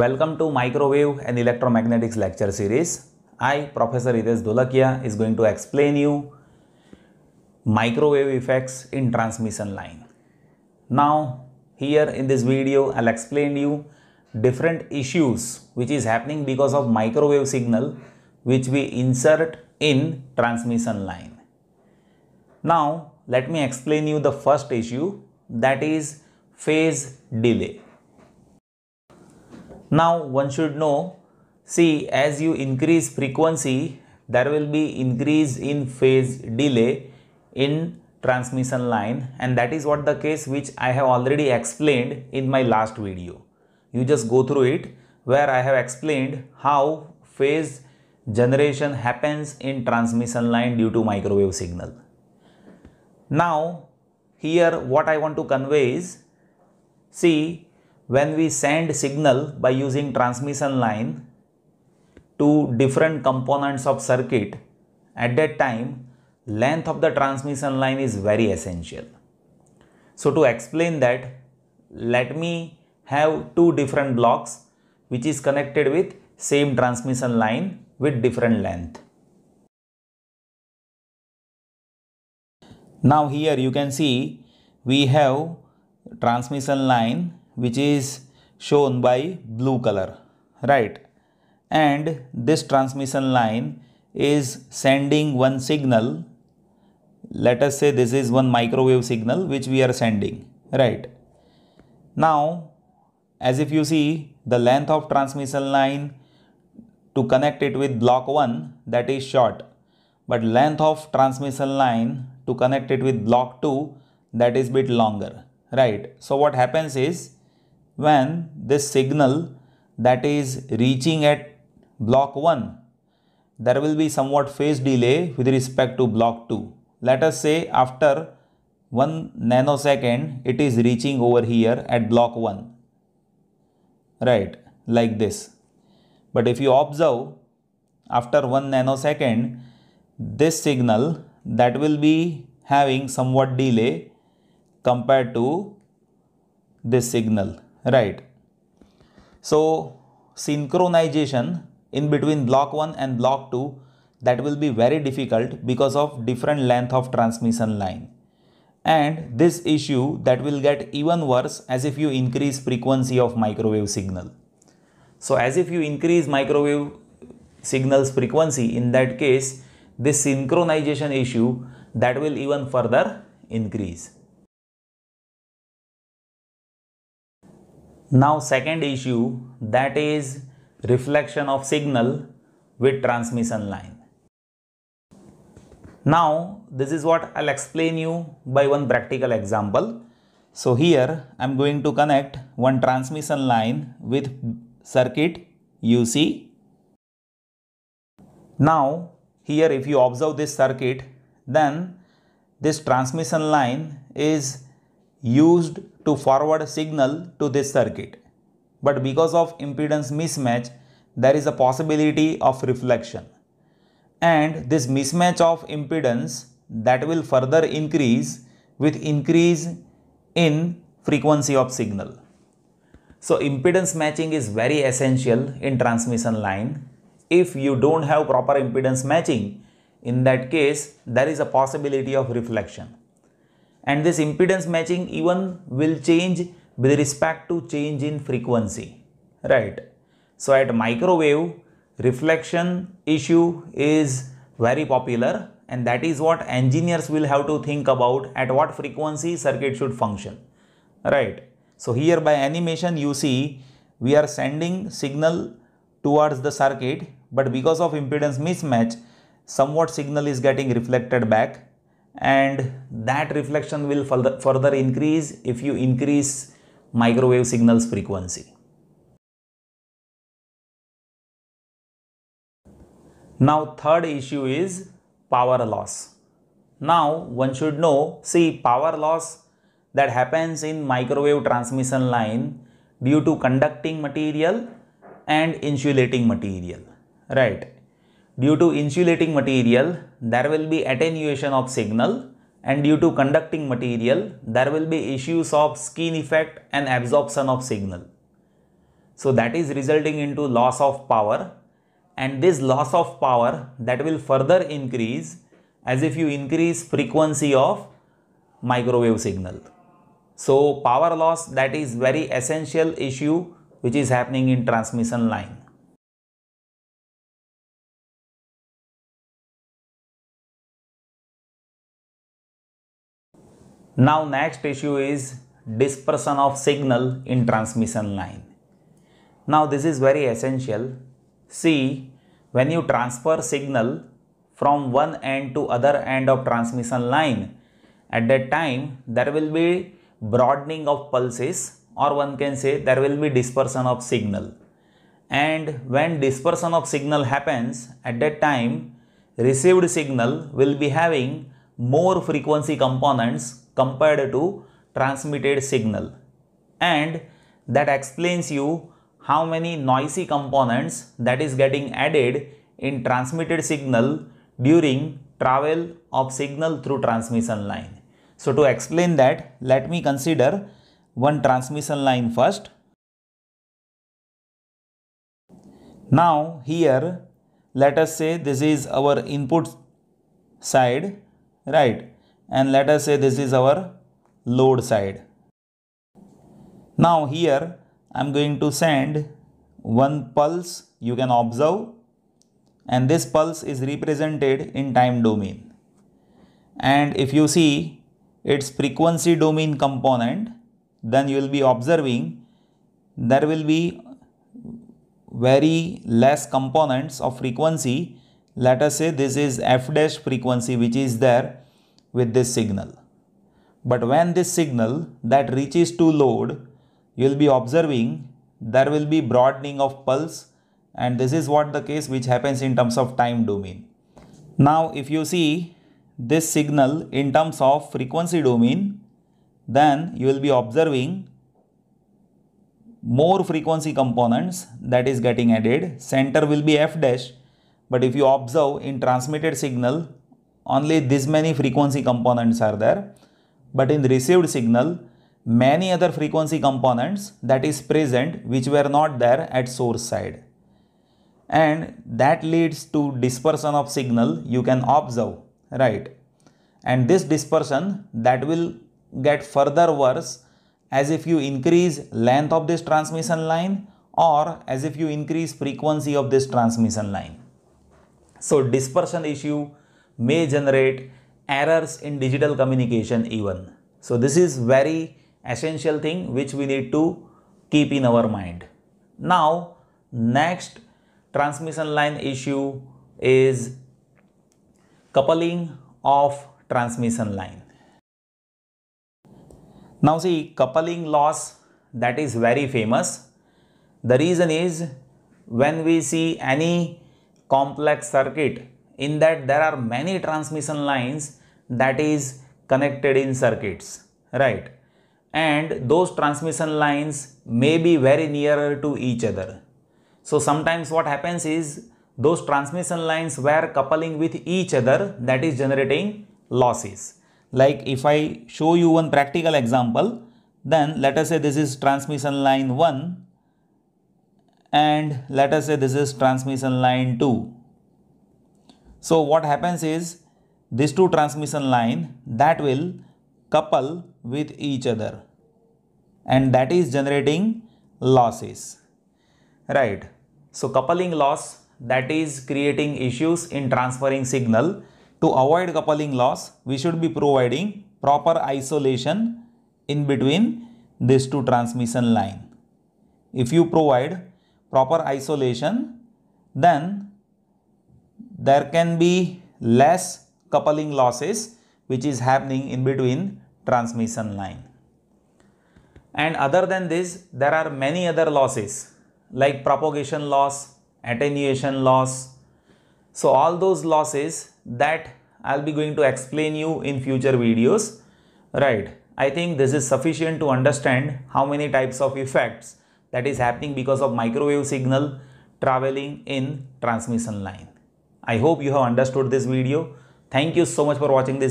Welcome to Microwave and Electromagnetics lecture series. I, Professor Itesh Dholakia, is going to explain you microwave effects in transmission line. Now, here in this video, I'll explain you different issues which is happening because of microwave signal which we insert in transmission line. Now, let me explain you the first issue that is phase delay now one should know, see as you increase frequency, there will be increase in phase delay in transmission line and that is what the case which I have already explained in my last video. You just go through it where I have explained how phase generation happens in transmission line due to microwave signal. Now here what I want to convey is see when we send signal by using transmission line to different components of circuit, at that time, length of the transmission line is very essential. So to explain that, let me have two different blocks which is connected with same transmission line with different length. Now here you can see we have transmission line which is shown by blue color right and this transmission line is sending one signal let us say this is one microwave signal which we are sending right now as if you see the length of transmission line to connect it with block 1 that is short but length of transmission line to connect it with block 2 that is bit longer right so what happens is when this signal that is reaching at block 1 there will be somewhat phase delay with respect to block 2 let us say after 1 nanosecond it is reaching over here at block 1 right like this but if you observe after 1 nanosecond this signal that will be having somewhat delay compared to this signal right so synchronization in between block 1 and block 2 that will be very difficult because of different length of transmission line and this issue that will get even worse as if you increase frequency of microwave signal so as if you increase microwave signals frequency in that case this synchronization issue that will even further increase Now second issue that is reflection of signal with transmission line. Now this is what I'll explain you by one practical example. So here I'm going to connect one transmission line with circuit UC. Now here if you observe this circuit then this transmission line is used to forward signal to this circuit. But because of impedance mismatch, there is a possibility of reflection. And this mismatch of impedance that will further increase with increase in frequency of signal. So impedance matching is very essential in transmission line. If you don't have proper impedance matching, in that case, there is a possibility of reflection and this impedance matching even will change with respect to change in frequency right so at microwave reflection issue is very popular and that is what engineers will have to think about at what frequency circuit should function right so here by animation you see we are sending signal towards the circuit but because of impedance mismatch somewhat signal is getting reflected back and that reflection will further, further increase if you increase microwave signals frequency. Now third issue is power loss. Now one should know, see power loss that happens in microwave transmission line due to conducting material and insulating material, right? Due to insulating material, there will be attenuation of signal and due to conducting material, there will be issues of skin effect and absorption of signal. So that is resulting into loss of power and this loss of power that will further increase as if you increase frequency of microwave signal. So power loss that is very essential issue which is happening in transmission line. Now next issue is dispersion of signal in transmission line. Now this is very essential. See when you transfer signal from one end to other end of transmission line at that time there will be broadening of pulses or one can say there will be dispersion of signal and when dispersion of signal happens at that time received signal will be having more frequency components compared to transmitted signal and that explains you how many noisy components that is getting added in transmitted signal during travel of signal through transmission line. So to explain that, let me consider one transmission line first. Now here, let us say this is our input side, right? and let us say this is our load side. Now here I'm going to send one pulse you can observe and this pulse is represented in time domain and if you see its frequency domain component then you will be observing there will be very less components of frequency let us say this is f dash frequency which is there with this signal. But when this signal that reaches to load, you will be observing there will be broadening of pulse and this is what the case which happens in terms of time domain. Now if you see this signal in terms of frequency domain, then you will be observing more frequency components that is getting added. Center will be f dash, but if you observe in transmitted signal, only this many frequency components are there. But in the received signal, many other frequency components that is present which were not there at source side. And that leads to dispersion of signal you can observe, right? And this dispersion that will get further worse as if you increase length of this transmission line or as if you increase frequency of this transmission line. So dispersion issue may generate errors in digital communication even. So this is very essential thing which we need to keep in our mind. Now next transmission line issue is coupling of transmission line. Now see coupling loss that is very famous. The reason is when we see any complex circuit in that there are many transmission lines that is connected in circuits, right? And those transmission lines may be very nearer to each other. So sometimes what happens is those transmission lines were coupling with each other that is generating losses. Like if I show you one practical example, then let us say this is transmission line 1 and let us say this is transmission line 2 so what happens is these two transmission line that will couple with each other and that is generating losses. Right. So coupling loss that is creating issues in transferring signal. To avoid coupling loss, we should be providing proper isolation in between these two transmission line. If you provide proper isolation, then there can be less coupling losses which is happening in between transmission line. And other than this, there are many other losses like propagation loss, attenuation loss. So all those losses that I'll be going to explain you in future videos, right? I think this is sufficient to understand how many types of effects that is happening because of microwave signal traveling in transmission line. I hope you have understood this video. Thank you so much for watching this